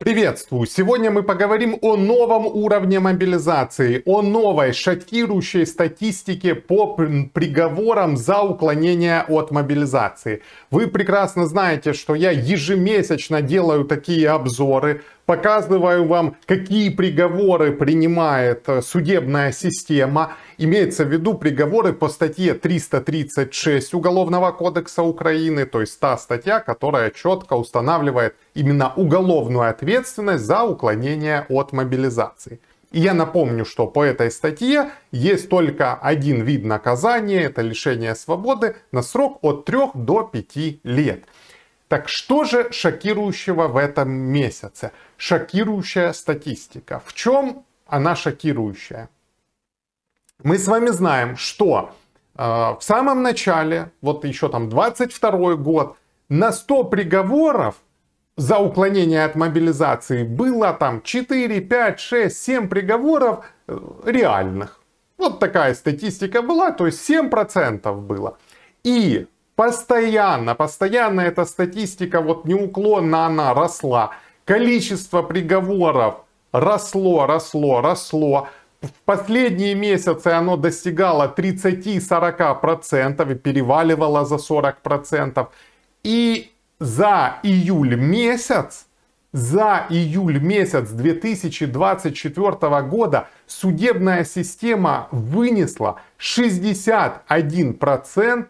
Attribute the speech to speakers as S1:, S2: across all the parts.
S1: Приветствую! Сегодня мы поговорим о новом уровне мобилизации, о новой шокирующей статистике по приговорам за уклонение от мобилизации. Вы прекрасно знаете, что я ежемесячно делаю такие обзоры, показываю вам, какие приговоры принимает э, судебная система. Имеется в виду приговоры по статье 336 Уголовного кодекса Украины, то есть та статья, которая четко устанавливает именно уголовную ответственность за уклонение от мобилизации. И я напомню, что по этой статье есть только один вид наказания, это лишение свободы на срок от 3 до 5 лет. Так что же шокирующего в этом месяце? Шокирующая статистика. В чем она шокирующая? Мы с вами знаем, что э, в самом начале, вот еще там 22 год, на 100 приговоров за уклонение от мобилизации было там 4, 5, 6, 7 приговоров э, реальных. Вот такая статистика была, то есть 7% было. И постоянно, постоянно эта статистика вот неуклонно она росла. Количество приговоров росло, росло, росло. В последние месяцы оно достигало 30-40% и переваливало за 40%. И за июль месяц, за июль месяц 2024 года судебная система вынесла 61%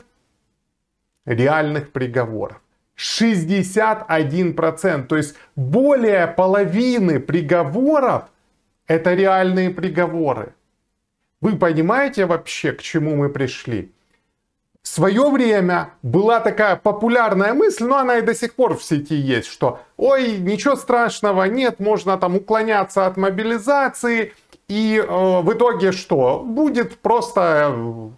S1: реальных приговоров. 61%, то есть более половины приговоров это реальные приговоры. Вы понимаете вообще, к чему мы пришли? В свое время была такая популярная мысль, но она и до сих пор в сети есть, что «Ой, ничего страшного нет, можно там уклоняться от мобилизации». И э, в итоге что? Будет просто э,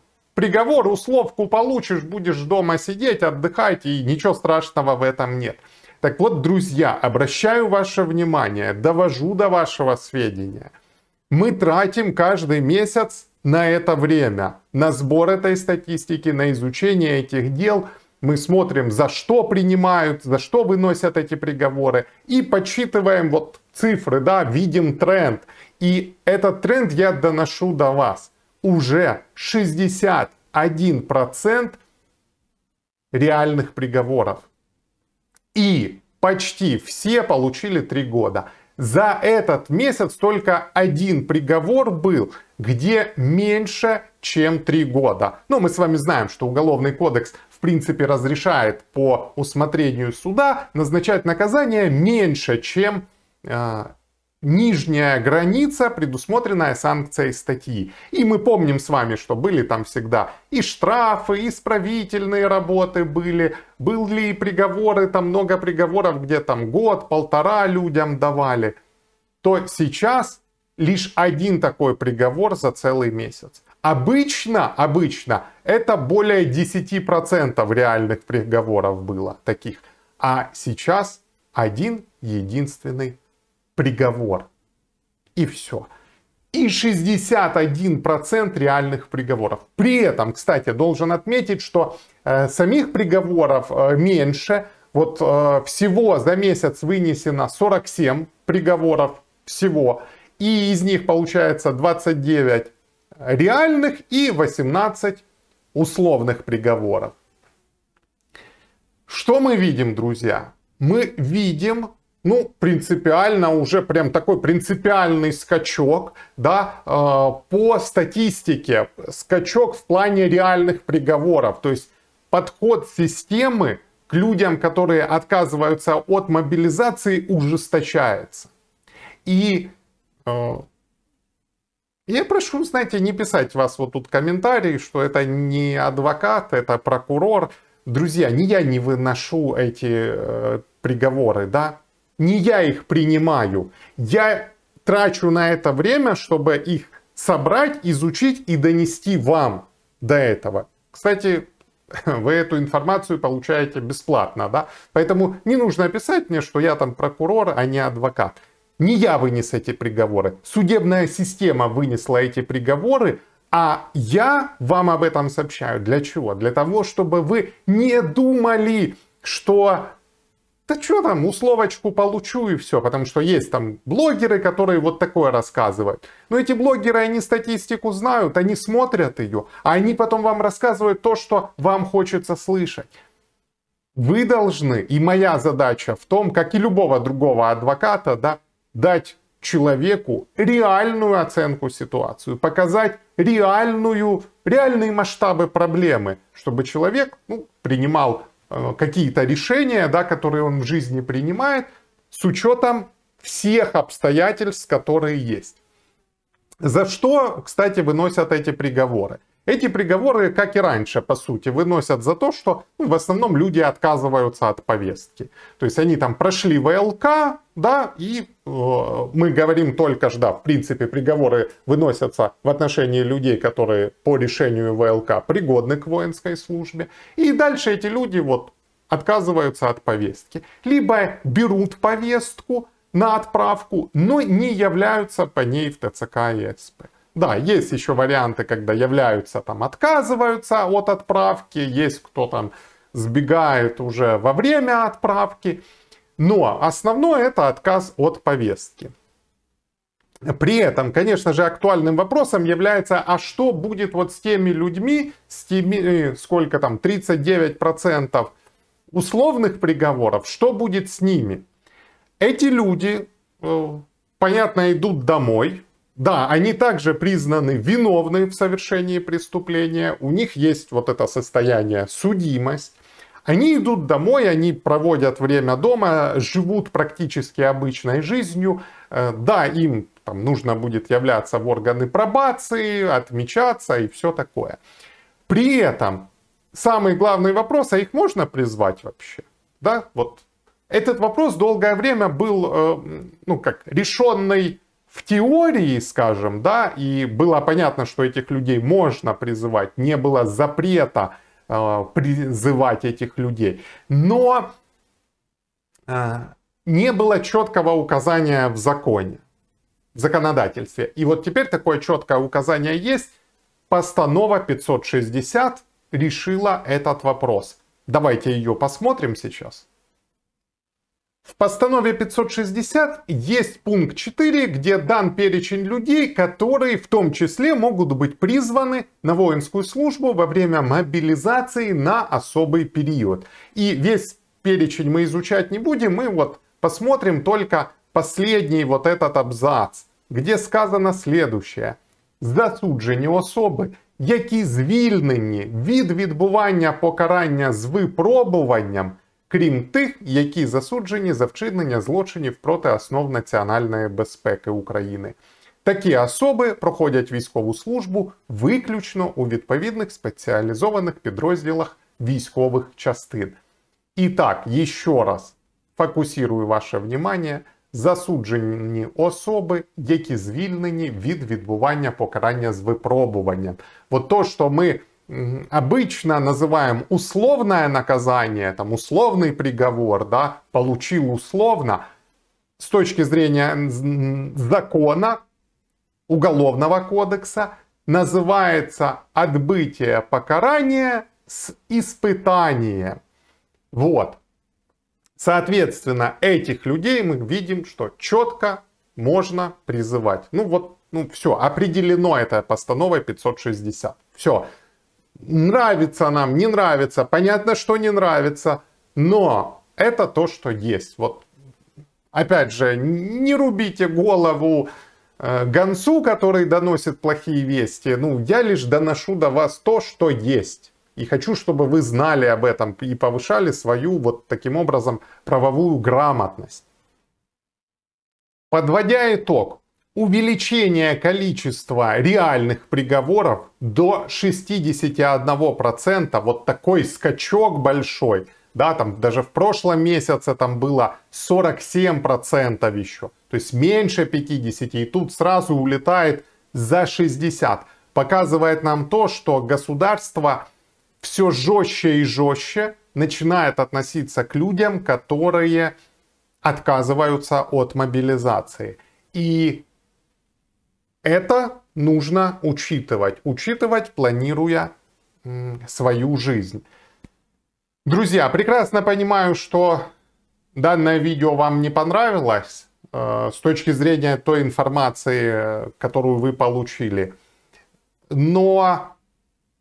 S1: приговор, условку получишь, будешь дома сидеть, отдыхать, и ничего страшного в этом нет. Так вот, друзья, обращаю ваше внимание, довожу до вашего сведения. Мы тратим каждый месяц на это время, на сбор этой статистики, на изучение этих дел. Мы смотрим, за что принимают, за что выносят эти приговоры и подсчитываем вот цифры, да, видим тренд. И этот тренд я доношу до вас – уже 61% реальных приговоров. И почти все получили 3 года. За этот месяц только один приговор был, где меньше, чем 3 года. Ну, мы с вами знаем, что Уголовный кодекс в принципе разрешает по усмотрению суда назначать наказание меньше, чем э, нижняя граница, предусмотренная санкцией статьи. И мы помним с вами, что были там всегда и штрафы, и исправительные работы были, были и приговоры, там много приговоров, где там год, полтора людям давали. То сейчас лишь один такой приговор за целый месяц. Обычно, обычно, это более 10% реальных приговоров было таких. А сейчас один единственный приговор. И все. И 61% реальных приговоров. При этом, кстати, должен отметить, что э, самих приговоров э, меньше. Вот э, всего за месяц вынесено 47 приговоров всего. И из них получается 29 реальных и 18 условных приговоров. Что мы видим, друзья? Мы видим ну, принципиально, уже прям такой принципиальный скачок, да, а, по статистике, скачок в плане реальных приговоров, то есть подход системы к людям, которые отказываются от мобилизации, ужесточается. И а, я прошу, знаете, не писать вас вот тут комментарии, что это не адвокат, это прокурор. Друзья, не я не выношу эти э, приговоры, да, не я их принимаю, я трачу на это время, чтобы их собрать, изучить и донести вам до этого. Кстати, вы эту информацию получаете бесплатно, да? Поэтому не нужно писать мне, что я там прокурор, а не адвокат. Не я вынес эти приговоры. Судебная система вынесла эти приговоры, а я вам об этом сообщаю. Для чего? Для того, чтобы вы не думали, что да что там, условочку получу и все, потому что есть там блогеры, которые вот такое рассказывают. Но эти блогеры, они статистику знают, они смотрят ее, а они потом вам рассказывают то, что вам хочется слышать. Вы должны, и моя задача в том, как и любого другого адвоката, да, дать человеку реальную оценку ситуации, показать реальную, реальные масштабы проблемы, чтобы человек ну, принимал Э, какие-то решения, да, которые он в жизни принимает, с учетом всех обстоятельств, которые есть. За что, кстати, выносят эти приговоры? Эти приговоры, как и раньше, по сути, выносят за то, что ну, в основном люди отказываются от повестки. То есть они там прошли ВЛК, да, и э, мы говорим только что, да, в принципе, приговоры выносятся в отношении людей, которые по решению ВЛК пригодны к воинской службе. И дальше эти люди вот отказываются от повестки. Либо берут повестку на отправку, но не являются по ней в ТЦК и СП. Да, есть еще варианты, когда являются там, отказываются от отправки, есть кто там сбегает уже во время отправки. Но основное это отказ от повестки. При этом, конечно же, актуальным вопросом является, а что будет вот с теми людьми, с теми, э, сколько там, 39% условных приговоров, что будет с ними? Эти люди, э, понятно, идут домой, да, они также признаны виновны в совершении преступления, у них есть вот это состояние судимость, они идут домой, они проводят время дома, живут практически обычной жизнью. Э, да, им там, нужно будет являться в органы пробации, отмечаться и все такое. При этом самый главный вопрос, а их можно призвать вообще? Да, вот этот вопрос долгое время был, э, ну как, решенный в теории, скажем, да, и было понятно, что этих людей можно призывать, не было запрета э, призывать этих людей, но э, не было четкого указания в законе, в законодательстве. И вот теперь такое четкое указание есть. Постанова 560 решила этот вопрос. Давайте ее посмотрим сейчас. В постанове 560 есть пункт 4, где дан перечень людей, которые в том числе могут быть призваны на воинскую службу во время мобилизации на особый период. И весь перечень мы изучать не будем, мы вот посмотрим только последний вот этот абзац, где сказано следующее. Засуджені особи, які звільнені від відбування покарання з випробуванням – крім тих, які засуджені за вчинення злочинів проти основ національної безпеки України. Такі особи проходять військову службу виключно у відповідних спеціалізованих підрозділах військових частин. І так, ще раз фокусирую ваше внимання засуджені особи, які звільнені від відбування покарання з випробуванням. Вот то, що ми обычно называем условное наказание, там условный приговор, да, получил условно, с точки зрения закона, уголовного кодекса, называется отбытие покарания с испытанием. Вот. Соответственно, этих людей мы видим, что четко можно призывать. Ну вот, ну все, определено это постановой 560. Все. Нравится нам, не нравится, понятно, что не нравится, но это то, что есть. Вот опять же, не рубите голову э, гонцу, который доносит плохие вести. Ну, я лишь доношу до вас то, что есть. И хочу, чтобы вы знали об этом и повышали свою вот таким образом правовую грамотность. Подводя итог, увеличение количества реальных приговоров до 61%, вот такой скачок большой, да, там даже в прошлом месяце там было 47% еще, то есть меньше 50, и тут сразу улетает за 60. Показывает нам то, что государство все жестче и жестче начинает относиться к людям, которые отказываются от мобилизации. И это нужно учитывать, учитывать, планируя свою жизнь. Друзья, прекрасно понимаю, что данное видео вам не понравилось э, с точки зрения той информации, которую вы получили. Но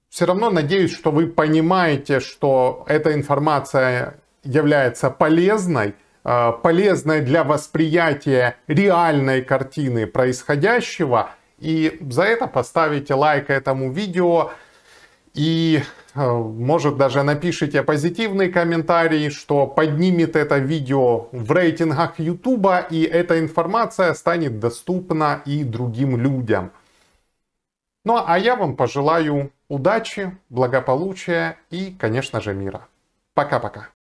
S1: все равно надеюсь, что вы понимаете, что эта информация является полезной, Э, полезной для восприятия реальной картины происходящего. И за это поставите лайк этому видео и э, может даже напишите позитивный комментарий, что поднимет это видео в рейтингах YouTube, и эта информация станет доступна и другим людям. Ну а я вам пожелаю удачи, благополучия и, конечно же, мира. Пока-пока.